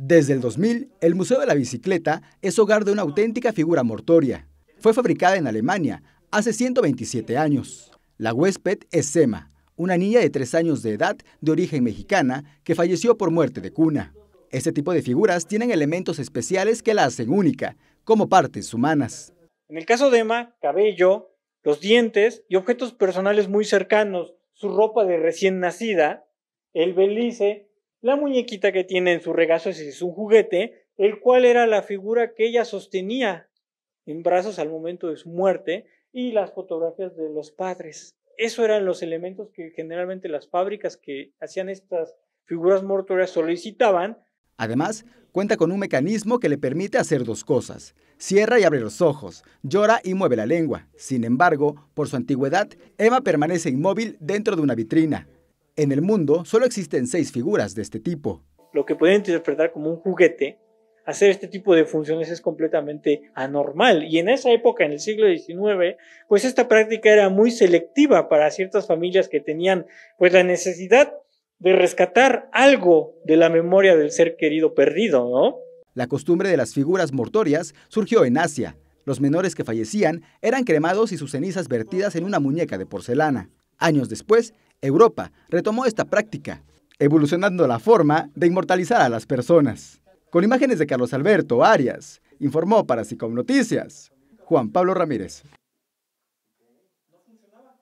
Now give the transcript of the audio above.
Desde el 2000, el Museo de la Bicicleta es hogar de una auténtica figura mortoria. Fue fabricada en Alemania hace 127 años. La huésped es Sema, una niña de 3 años de edad de origen mexicana que falleció por muerte de cuna. Este tipo de figuras tienen elementos especiales que la hacen única, como partes humanas. En el caso de Emma, cabello, los dientes y objetos personales muy cercanos, su ropa de recién nacida, el belice la muñequita que tiene en su regazo es un juguete, el cual era la figura que ella sostenía en brazos al momento de su muerte y las fotografías de los padres. Eso eran los elementos que generalmente las fábricas que hacían estas figuras mortuorias solicitaban. Además, cuenta con un mecanismo que le permite hacer dos cosas. Cierra y abre los ojos, llora y mueve la lengua. Sin embargo, por su antigüedad, Emma permanece inmóvil dentro de una vitrina, en el mundo solo existen seis figuras de este tipo. Lo que pueden interpretar como un juguete, hacer este tipo de funciones es completamente anormal. Y en esa época, en el siglo XIX, pues esta práctica era muy selectiva para ciertas familias que tenían pues la necesidad de rescatar algo de la memoria del ser querido perdido, ¿no? La costumbre de las figuras mortorias surgió en Asia. Los menores que fallecían eran cremados y sus cenizas vertidas en una muñeca de porcelana. Años después, Europa retomó esta práctica, evolucionando la forma de inmortalizar a las personas. Con imágenes de Carlos Alberto Arias, informó para Psicom Noticias, Juan Pablo Ramírez.